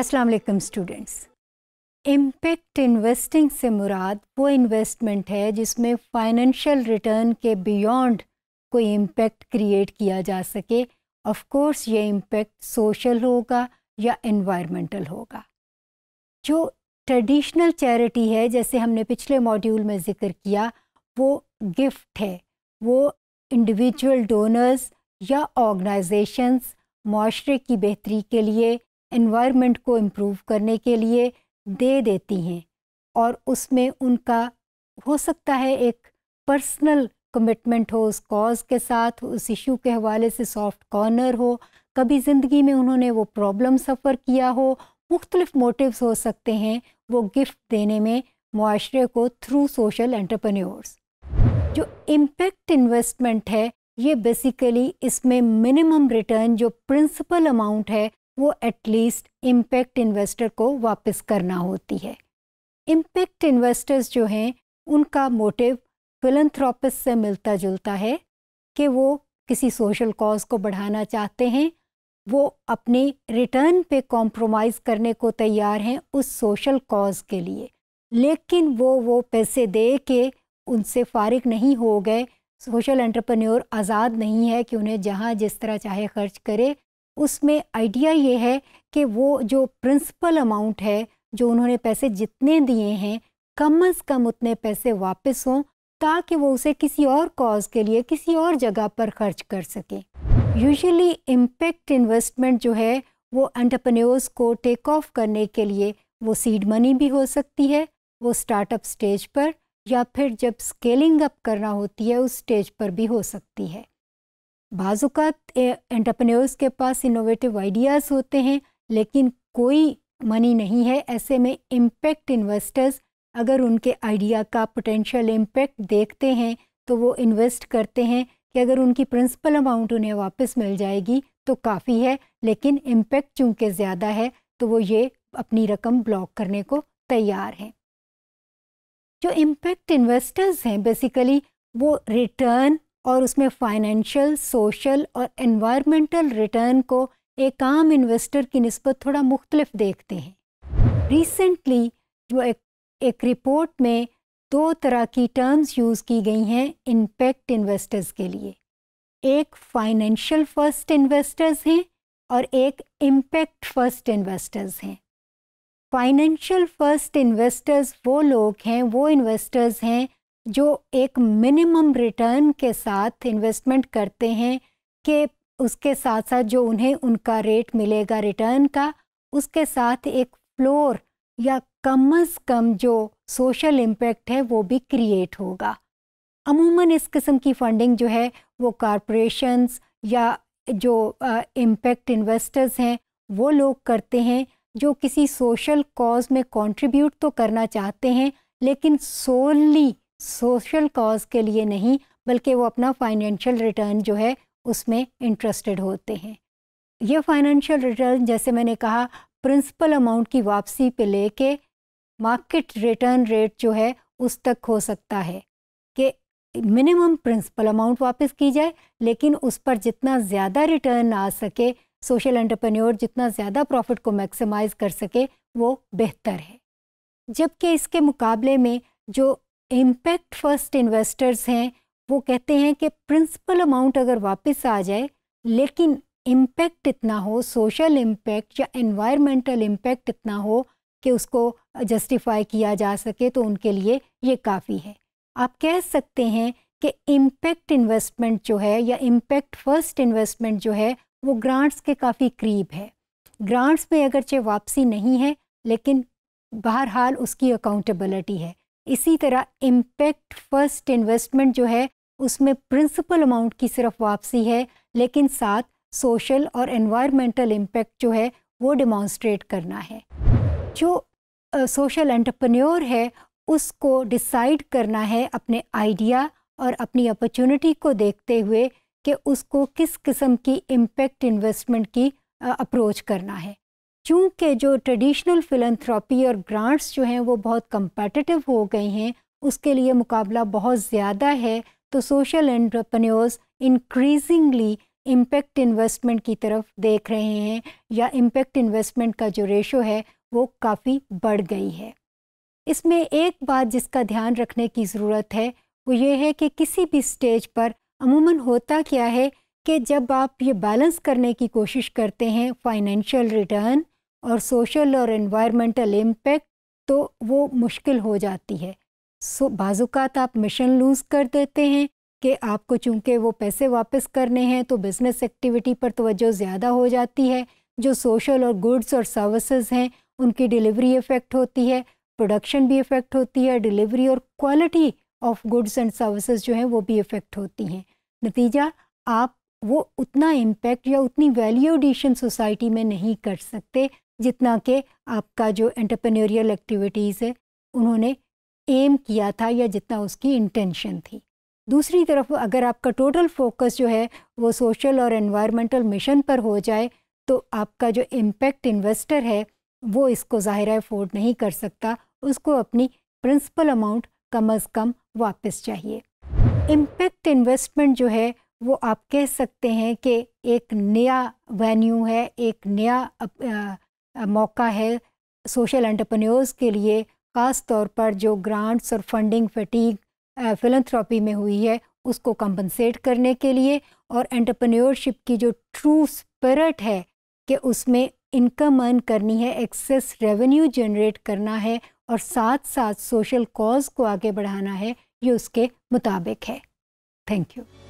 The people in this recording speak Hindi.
अस्सलाम वालेकुम स्टूडेंट्स इम्पेक्ट इन्वेस्टिंग से मुराद वो इन्वेस्टमेंट है जिसमें फाइनेंशियल रिटर्न के बियॉन्ड कोई इम्पेक्ट क्रिएट किया जा सके ऑफ कोर्स ये इम्पेक्ट सोशल होगा या इन्वायरमेंटल होगा जो ट्रेडिशनल चैरिटी है जैसे हमने पिछले मॉड्यूल में ज़िक्र किया वो गिफ्ट है वो इंडिविजुअल डोनर्स या ऑर्गनाइजेशंस माशरे की बेहतरी के लिए इन्वायरमेंट को इम्प्रूव करने के लिए दे देती हैं और उसमें उनका हो सकता है एक पर्सनल कमिटमेंट हो उस कॉज के साथ उस इशू के हवाले से सॉफ्ट कॉर्नर हो कभी ज़िंदगी में उन्होंने वो प्रॉब्लम सफ़र किया हो मुख्तलिफ मोटिव्स हो सकते हैं वो गिफ्ट देने में माशरे को थ्रू सोशल एंटरप्रेन्योर्स जो इम्पेक्ट इन्वेस्टमेंट है ये बेसिकली इसमें मिनिमम रिटर्न जो प्रिंसिपल अमाउंट है वो एटलीस्ट इम्पेक्ट इन्वेस्टर को वापस करना होती है इम्पेक्ट इन्वेस्टर्स जो हैं उनका मोटिव फिलंथ्रॉपिस्ट से मिलता जुलता है कि वो किसी सोशल कॉज को बढ़ाना चाहते हैं वो अपने रिटर्न पे कॉम्प्रोमाइज़ करने को तैयार हैं उस सोशल कॉज के लिए लेकिन वो वो पैसे दे के उनसे फारिग नहीं हो गए सोशल एंटरप्रेन्योर आज़ाद नहीं है कि उन्हें जहाँ जिस तरह चाहे खर्च करे उसमें आइडिया ये है कि वो जो प्रिंसिपल अमाउंट है जो उन्होंने पैसे जितने दिए हैं कम अज़ कम उतने पैसे वापस हों ताकि वो उसे किसी और कॉज के लिए किसी और जगह पर खर्च कर सकें यूजुअली इम्पेक्ट इन्वेस्टमेंट जो है वो एंटरप्रेन्योर्स को टेक ऑफ करने के लिए वो सीड मनी भी हो सकती है वो स्टार्टअप स्टेज पर या फिर जब स्केलिंग अप करना होती है उस स्टेज पर भी हो सकती है बाजुकात एंटरप्रेन्योर्स के पास इनोवेटिव आइडियाज़ होते हैं लेकिन कोई मनी नहीं है ऐसे में इम्पैक्ट इन्वेस्टर्स अगर उनके आइडिया का पोटेंशियल इम्पैक्ट देखते हैं तो वो इन्वेस्ट करते हैं कि अगर उनकी प्रिंसिपल अमाउंट उन्हें वापस मिल जाएगी तो काफ़ी है लेकिन इम्पैक्ट चूँकि ज़्यादा है तो वो ये अपनी रकम ब्लॉक करने को तैयार हैं जो इम्पैक्ट इन्वेस्टर्स हैं बेसिकली वो रिटर्न और उसमें फाइनेंशियल सोशल और एनवायरमेंटल रिटर्न को एक आम इन्वेस्टर की नस्बत थोड़ा मुख्तलिफ़ देखते हैं रिसेंटली जो एक, एक रिपोर्ट में दो तरह की टर्म्स यूज़ की गई हैं इम्पैक्ट इन्वेस्टर्स के लिए एक फाइनेंशियल फर्स्ट इन्वेस्टर्स हैं और एक इम्पैक्ट फर्स्ट इन्वेस्टर्स हैं फाइनेंशियल फर्स्ट इन्वेस्टर्स वो लोग हैं वो इन्वेस्टर्स हैं जो एक मिनिमम रिटर्न के साथ इन्वेस्टमेंट करते हैं कि उसके साथ साथ जो उन्हें उनका रेट मिलेगा रिटर्न का उसके साथ एक फ्लोर या कम अज़ कम जो सोशल इम्पेक्ट है वो भी क्रिएट होगा अमूमन इस किस्म की फंडिंग जो है वो कॉरपोरेशंस या जो इम्पेक्ट इन्वेस्टर्स हैं वो लोग करते हैं जो किसी सोशल कॉज में कंट्रीब्यूट तो करना चाहते हैं लेकिन सोलली सोशल कॉज के लिए नहीं बल्कि वो अपना फाइनेंशियल रिटर्न जो है उसमें इंटरेस्टेड होते हैं ये फाइनेंशियल रिटर्न जैसे मैंने कहा प्रिंसिपल अमाउंट की वापसी पे लेके मार्केट रिटर्न रेट जो है उस तक हो सकता है कि मिनिमम प्रिंसिपल अमाउंट वापस की जाए लेकिन उस पर जितना ज़्यादा रिटर्न आ सके सोशल एंटरप्रेन्योर जितना ज़्यादा प्रॉफिट को मैक्सिमाइज कर सके वो बेहतर है जबकि इसके मुकाबले में जो इम्पैक्ट फर्स्ट इन्वेस्टर्स हैं वो कहते हैं कि प्रिंसिपल अमाउंट अगर वापस आ जाए लेकिन इम्पैक्ट इतना हो सोशल इम्पैक्ट या इन्वायरमेंटल इम्पैक्ट इतना हो कि उसको जस्टिफाई किया जा सके तो उनके लिए ये काफ़ी है आप कह सकते हैं कि इम्पैक्ट इन्वेस्टमेंट जो है या इम्पैक्ट फर्स्ट इन्वेस्टमेंट जो है वो ग्रांट्स के काफ़ी करीब है ग्रांट्स में अगरचे वापसी नहीं है लेकिन बहरहाल उसकी अकाउंटेबिलिटी है इसी तरह इम्पैक्ट फर्स्ट इन्वेस्टमेंट जो है उसमें प्रिंसिपल अमाउंट की सिर्फ वापसी है लेकिन साथ सोशल और एनवायरमेंटल इम्पैक्ट जो है वो डिमॉन्स्ट्रेट करना है जो सोशल uh, एंटरप्रेन्योर है उसको डिसाइड करना है अपने आइडिया और अपनी अपॉर्चुनिटी को देखते हुए कि उसको किस किस्म की इम्पैक्ट इन्वेस्टमेंट की अप्रोच करना है चूँकि जो ट्रेडिशनल फिलंथ्रॉपी और ग्रांट्स जो हैं वो बहुत कंपेटिटिव हो गए हैं उसके लिए मुकाबला बहुत ज़्यादा है तो social entrepreneurs increasingly impact investment की तरफ देख रहे हैं या इम्पेक्ट इन्वेस्टमेंट का जो रेशो है वो काफ़ी बढ़ गई है इसमें एक बात जिसका ध्यान रखने की ज़रूरत है वो ये है कि किसी भी स्टेज पर अमूमन होता क्या है कि जब आप ये बैलेंस करने की कोशिश करते हैं फाइनेंशियल रिटर्न और सोशल और इन्वायरमेंटल इम्पेक्ट तो वो मुश्किल हो जाती है सो बाजुकात आप मिशन लूज़ कर देते हैं कि आपको चूंकि वो पैसे वापस करने हैं तो बिज़नेस एक्टिविटी पर तोज्जो ज़्यादा हो जाती है जो सोशल और गुड्स और सर्विसेज हैं उनकी डिलीवरी इफ़ेक्ट होती है प्रोडक्शन भी इफ़ेक्ट होती है डिलीवरी और quality of goods and services जो हैं वो भी इफ़ेक्ट होती हैं नतीजा आप वो उतना इम्पेक्ट या उतनी वैल्यूडिशन सोसाइटी में नहीं कर सकते जितना कि आपका जो एंटरप्रेन्योरियल एक्टिविटीज़ है उन्होंने एम किया था या जितना उसकी इंटेंशन थी दूसरी तरफ अगर आपका टोटल फोकस जो है वो सोशल और एनवायरमेंटल मिशन पर हो जाए तो आपका जो इम्पेक्ट इन्वेस्टर है वो इसको ज़ाहिर अफोर्ड नहीं कर सकता उसको अपनी प्रिंसिपल अमाउंट कम अज़ कम वापस चाहिए इम्पेक्ट इन्वेस्टमेंट जो है वो आप कह सकते हैं कि एक नया वेन्यू है एक नया आ, आ, मौका है सोशल एंटरप्रेन्योर्स के लिए ख़ास तौर पर जो ग्रांट्स और फंडिंग फटीक फिलंथ्रॉपी में हुई है उसको कंपनसेट करने के लिए और एंटरप्रेन्योरशिप की जो ट्रू स्पिरट है कि उसमें इनकम अर्न करनी है एक्सेस रेवेन्यू जनरेट करना है और साथ साथ सोशल कॉज को आगे बढ़ाना है ये उसके मुताबिक है थैंक यू